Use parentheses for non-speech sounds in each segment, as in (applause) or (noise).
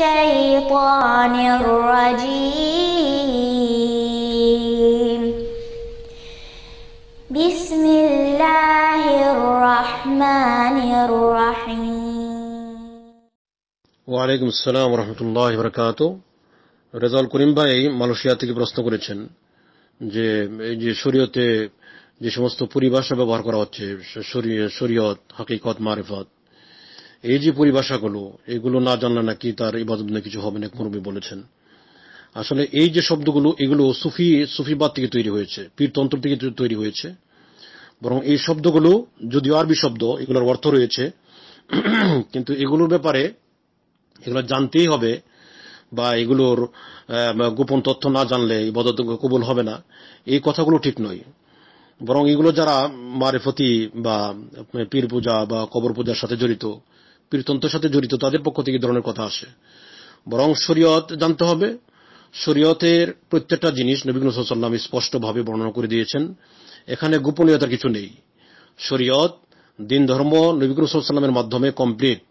الشيطان الرجيم بسم الله الرحمن الرحيم ওয়ালাইকুম আসসালাম রহমতুল্লাহ বরকাত রেজাল করিম ভাই মালয়েশিয়া থেকে প্রশ্ন করেছেন যে এই যে শরীয়তে যে সমস্ত পরিভাষা ব্যবহার করা হচ্ছে শরীয়ত হাকিকত মারিফত এই যে পরিভাষাগুলো এগুলো না জানলে নাকি তার ইবাদত না কিছু হবে না কর্মী বলেছেন আসলে এই যে শব্দগুলো এগুলো সুফি সুফিবাদ থেকে তৈরি হয়েছে পীরতন্ত্র থেকে তৈরি হয়েছে বরং এই শব্দগুলো যদিও আরবি শব্দ এগুলোর অর্থ রয়েছে (clears throat) কিন্তু এগুলোর ব্যাপারে এগুলো জানতেই হবে বা এগুলোর গোপন তথ্য না জানলে ইবাদত কবুল হবে না এই কথাগুলো ঠিক নয় বরং এগুলো যারা মারেফতি বা পীর পূজা বা কবর পূজার সাথে জড়িত পীরতন্ত্রের সাথে জড়িত তাদের পক্ষ থেকে ধরনের কথা আসে বরং শরীয়ত জানতে হবে শরীয়তের প্রত্যেকটা জিনিস নবীন সাল্লাম স্পষ্টভাবে বর্ণনা করে দিয়েছেন এখানে গোপনীয়তা কিছু নেই শরীয়ত দিন ধর্ম নবীন সাল্লামের মাধ্যমে কমপ্লিট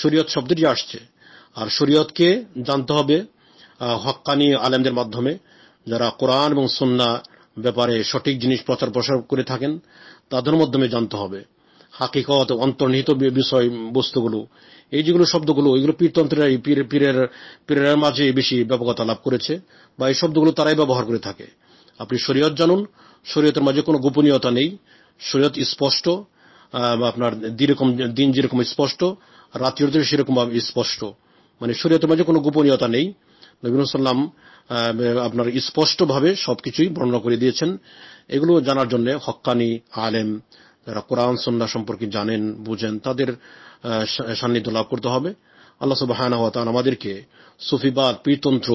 শরীয়ত শব্দটি আসছে আর শরীয়তকে জানতে হবে হক্কানি আলেমদের মাধ্যমে যারা কোরআন এবং সন্না ব্যাপারে সঠিক জিনিস প্রচার প্রসার করে থাকেন তাদের মাধ্যমে জানতে হবে হাকিকত অন্তর্নিহিত বিষয় বস্তুগুলো এই যেগুলো শব্দগুলো এগুলো পীরতন্ত্রেরা পীরের পীরের মাঝে বেশি ব্যাপকতা লাভ করেছে বা এই শব্দগুলো তারাই ব্যবহার করে থাকে আপনি শরীয়ত জানুন শরীয়তের মাঝে কোনো গোপনীয়তা নেই শরীয়ত স্পষ্ট আপনার দিরকম দিন যেরকম স্পষ্ট দিন সেরকম স্পষ্ট মানে শরীয়তের মাঝে কোনো গোপনীয়তা নেই নবীন সাল্লাম আপনার স্পষ্টভাবে সবকিছুই বর্ণনা করে দিয়েছেন এগুলো জানার জন্য হক্কানি আলেম যারা কোরআন সন্না সম্পর্কে জানেন বুঝেন তাদের সান্নিধ্য লাভ করতে হবে আল্লাহ সুবাহানা তাল আমাদেরকে সুফিবাদ পীরতন্ত্র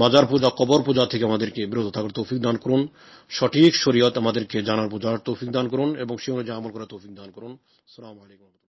মাজার পূজা কবর পূজা থেকে আমাদেরকে বিরত থাকার তৌফিক দান করুন সঠিক শরীয়ত আমাদেরকে জানার পূজার তৌফিক দান করুন এবং সে অনুযায়ী আমল করার তৌফিক দান করুন সালাম আলাইকুম